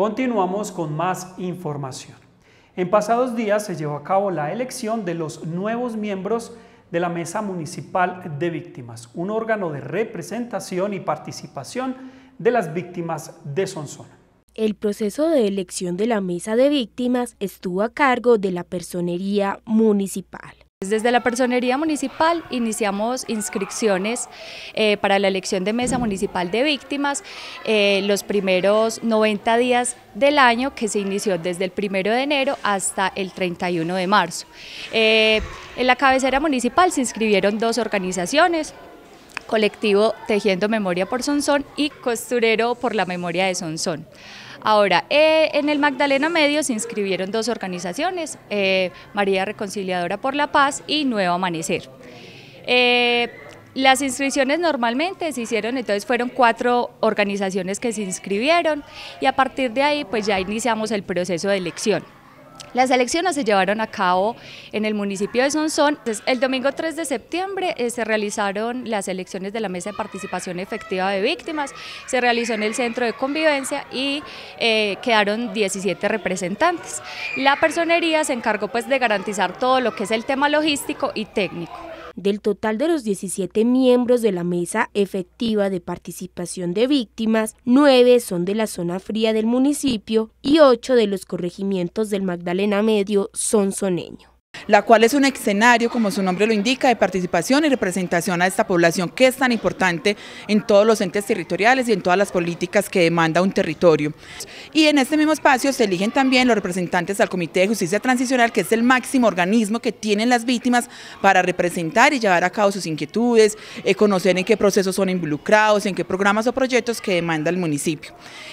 Continuamos con más información. En pasados días se llevó a cabo la elección de los nuevos miembros de la Mesa Municipal de Víctimas, un órgano de representación y participación de las víctimas de Sonsona. El proceso de elección de la mesa de víctimas estuvo a cargo de la personería municipal. Desde la Personería Municipal iniciamos inscripciones eh, para la elección de Mesa Municipal de Víctimas eh, los primeros 90 días del año que se inició desde el 1 de enero hasta el 31 de marzo. Eh, en la cabecera municipal se inscribieron dos organizaciones, colectivo Tejiendo Memoria por Sonsón y Costurero por la Memoria de Sonsón. Ahora, eh, en el Magdalena Medio se inscribieron dos organizaciones, eh, María Reconciliadora por la Paz y Nuevo Amanecer. Eh, las inscripciones normalmente se hicieron, entonces fueron cuatro organizaciones que se inscribieron y a partir de ahí pues ya iniciamos el proceso de elección. Las elecciones se llevaron a cabo en el municipio de Sonsón. El domingo 3 de septiembre eh, se realizaron las elecciones de la Mesa de Participación Efectiva de Víctimas, se realizó en el Centro de Convivencia y eh, quedaron 17 representantes. La personería se encargó pues, de garantizar todo lo que es el tema logístico y técnico. Del total de los 17 miembros de la Mesa Efectiva de Participación de Víctimas, 9 son de la zona fría del municipio y 8 de los corregimientos del Magdalena Medio son soneño la cual es un escenario, como su nombre lo indica, de participación y representación a esta población que es tan importante en todos los entes territoriales y en todas las políticas que demanda un territorio. Y en este mismo espacio se eligen también los representantes al Comité de Justicia Transicional, que es el máximo organismo que tienen las víctimas para representar y llevar a cabo sus inquietudes, eh, conocer en qué procesos son involucrados, en qué programas o proyectos que demanda el municipio.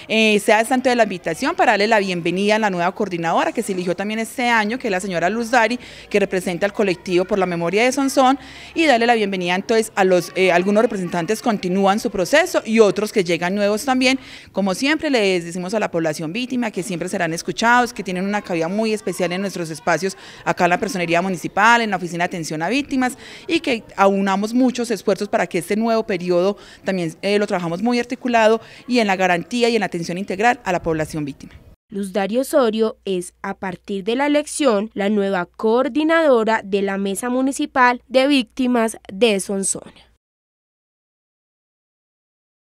Se eh, sea tanto de la invitación para darle la bienvenida a la nueva coordinadora que se eligió también este año, que es la señora Luz Dari, que representa al colectivo por la memoria de Sonsón y darle la bienvenida entonces a los, eh, algunos representantes continúan su proceso y otros que llegan nuevos también. Como siempre les decimos a la población víctima que siempre serán escuchados, que tienen una cabida muy especial en nuestros espacios acá en la Personería Municipal, en la Oficina de Atención a Víctimas y que aunamos muchos esfuerzos para que este nuevo periodo también eh, lo trabajamos muy articulado y en la garantía y en la atención integral a la población víctima. Luz Dario Osorio es, a partir de la elección, la nueva coordinadora de la Mesa Municipal de Víctimas de Sonsona.